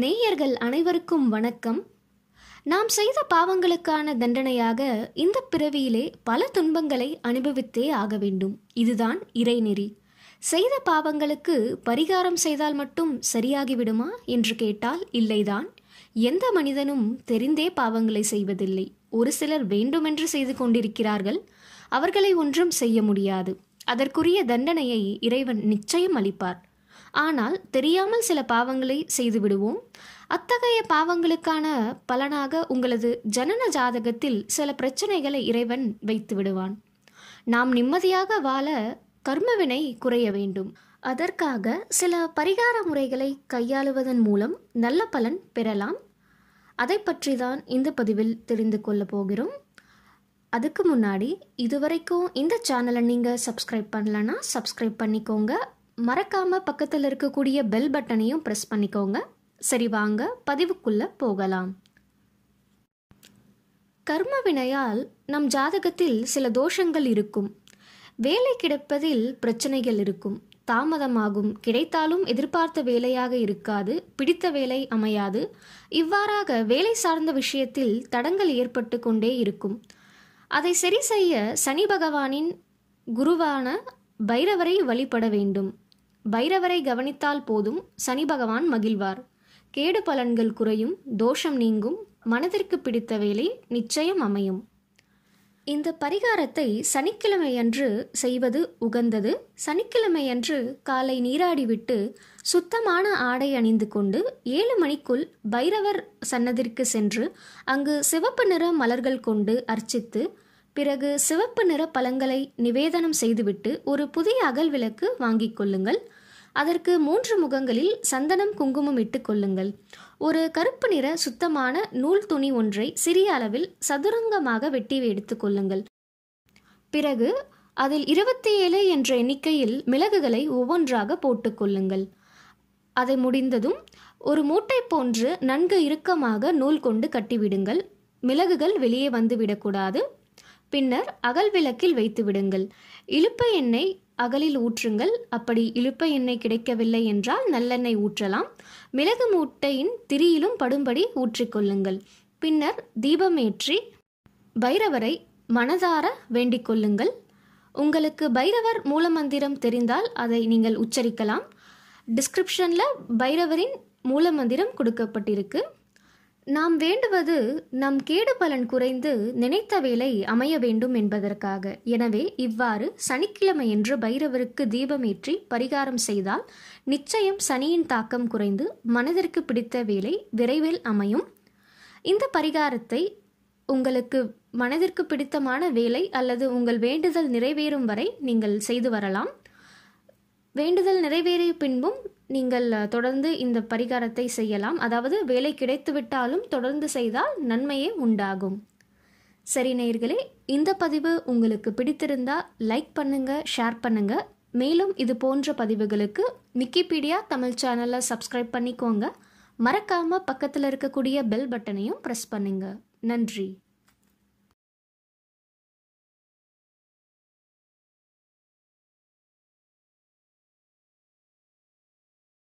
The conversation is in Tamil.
நேயர்கள் அனைவருக்கும் வணக்கம் நாம் செய்த பாவங்களுக்கான தண்டனையாக இந்த பிறவியிலே பல துன்பங்களை அனுபவித்தே ஆக வேண்டும் இதுதான் இறைநெறி செய்த பாவங்களுக்கு பரிகாரம் செய்தால் மட்டும் சரியாகிவிடுமா என்று கேட்டால் இல்லைதான் எந்த மனிதனும் தெரிந்தே பாவங்களை செய்வதில்லை ஒரு சிலர் வேண்டுமென்று செய்து கொண்டிருக்கிறார்கள் அவர்களை ஒன்றும் செய்ய முடியாது அதற்குரிய தண்டனையை இறைவன் நிச்சயம் அளிப்பார் ஆனால் தெரியாமல் சில பாவங்களை செய்து விடுவோம் அத்தகைய பாவங்களுக்கான பலனாக உங்களது ஜனன ஜாதகத்தில் சில பிரச்சனைகளை இறைவன் வைத்து விடுவான் நாம் நிம்மதியாக வாழ கர்மவினை குறைய வேண்டும் அதற்காக சில பரிகார முறைகளை கையாளுவதன் மூலம் நல்ல பலன் பெறலாம் அதை பற்றி தான் இந்த பதிவில் தெரிந்து கொள்ள போகிறோம் அதுக்கு முன்னாடி இதுவரைக்கும் இந்த சேனலை நீங்கள் சப்ஸ்கிரைப் பண்ணலன்னா சப்ஸ்கிரைப் பண்ணிக்கோங்க மறக்காமல் பக்கத்தில் இருக்கக்கூடிய பெல் பட்டனையும் ப்ரெஸ் பண்ணிக்கோங்க சரி வாங்க பதிவுக்குள்ளே போகலாம் கர்ம வினையால் நம் ஜாதகத்தில் சில தோஷங்கள் இருக்கும் வேலை கிடைப்பதில் பிரச்சனைகள் இருக்கும் தாமதமாகும் கிடைத்தாலும் எதிர்பார்த்த வேலையாக இருக்காது பிடித்த வேலை அமையாது இவ்வாறாக வேலை சார்ந்த விஷயத்தில் தடங்கள் ஏற்பட்டு கொண்டே இருக்கும் அதை சரி செய்ய சனி பகவானின் குருவான பைரவரை வழிபட வேண்டும் பைரவரை கவனித்தால் போதும் சனி பகவான் மகிழ்வார் கேடு பலன்கள் குறையும் தோஷம் நீங்கும் மனதிற்கு பிடித்த வேலை நிச்சயம் அமையும் இந்த பரிகாரத்தை சனிக்கிழமையன்று செய்வது உகந்தது சனிக்கிழமையன்று காலை நீராடிவிட்டு சுத்தமான ஆடை அணிந்து கொண்டு ஏழு மணிக்குள் பைரவர் சன்னதிற்கு சென்று அங்கு சிவப்பு நிற மலர்கள் கொண்டு அர்ச்சித்து பிறகு சிவப்பு நிற பழங்களை நிவேதனம் செய்துவிட்டு ஒரு புதிய அகல் விளக்கு வாங்கிக் கொள்ளுங்கள் அதற்கு மூன்று முகங்களில் சந்தனம் குங்குமம் இட்டு கொள்ளுங்கள் ஒரு கருப்பு நிற சுத்தமான நூல் துணி ஒன்றை சிறிய அளவில் சதுரங்கமாக வெட்டி எடுத்துக் கொள்ளுங்கள் பிறகு அதில் இருபத்தி ஏழு என்ற எண்ணிக்கையில் மிளகுகளை ஒவ்வொன்றாக போட்டுக்கொள்ளுங்கள் அதை முடிந்ததும் ஒரு மூட்டை போன்று நன்கு இறுக்கமாக நூல் கொண்டு கட்டிவிடுங்கள் மிளகுகள் வெளியே வந்துவிடக்கூடாது பின்னர் அகல் விளக்கில் வைத்து விடுங்கள் இழுப்ப எண்ணெய் அகலில் ஊற்றுங்கள் அப்படி இழுப்ப எண்ணெய் கிடைக்கவில்லை என்றால் நல்லெண்ணெய் ஊற்றலாம் மிளகு மூட்டையின் திரியிலும் படும்படி ஊற்றிக்கொள்ளுங்கள் பின்னர் தீபமேற்றி பைரவரை மனதார வேண்டிக் கொள்ளுங்கள் உங்களுக்கு பைரவர் மூலமந்திரம் தெரிந்தால் அதை நீங்கள் உச்சரிக்கலாம் டிஸ்கிரிப்ஷனில் பைரவரின் மூலமந்திரம் கொடுக்கப்பட்டிருக்கு நாம் வேண்டுவது நம் கேடு பலன் குறைந்து நினைத்த வேலை அமைய வேண்டும் என்பதற்காக எனவே இவ்வாறு சனிக்கிழமையன்று பைரவருக்கு தீபமேற்றி பரிகாரம் செய்தால் நிச்சயம் சனியின் தாக்கம் குறைந்து மனதிற்கு பிடித்த வேலை விரைவில் அமையும் இந்த பரிகாரத்தை உங்களுக்கு மனதிற்கு பிடித்தமான வேலை அல்லது உங்கள் வேண்டுதல் நிறைவேறும் வரை நீங்கள் செய்து வரலாம் வேண்டுதல் நிறைவேறிய பின்பும் நீங்கள் தொடர்ந்து இந்த பரிகாரத்தை செய்யலாம் அதாவது வேலை கிடைத்துவிட்டாலும் தொடர்ந்து செய்தால் நன்மையே உண்டாகும் சரி நேர்களே இந்த பதிவு உங்களுக்கு பிடித்திருந்தால் லைக் பண்ணுங்கள் ஷேர் பண்ணுங்கள் மேலும் இது போன்ற பதிவுகளுக்கு விக்கிபீடியா தமிழ் சேனலை சப்ஸ்கிரைப் பண்ணிக்கோங்க மறக்காமல் பக்கத்தில் இருக்கக்கூடிய பெல் பட்டனையும் ப்ரெஸ் பண்ணுங்கள் நன்றி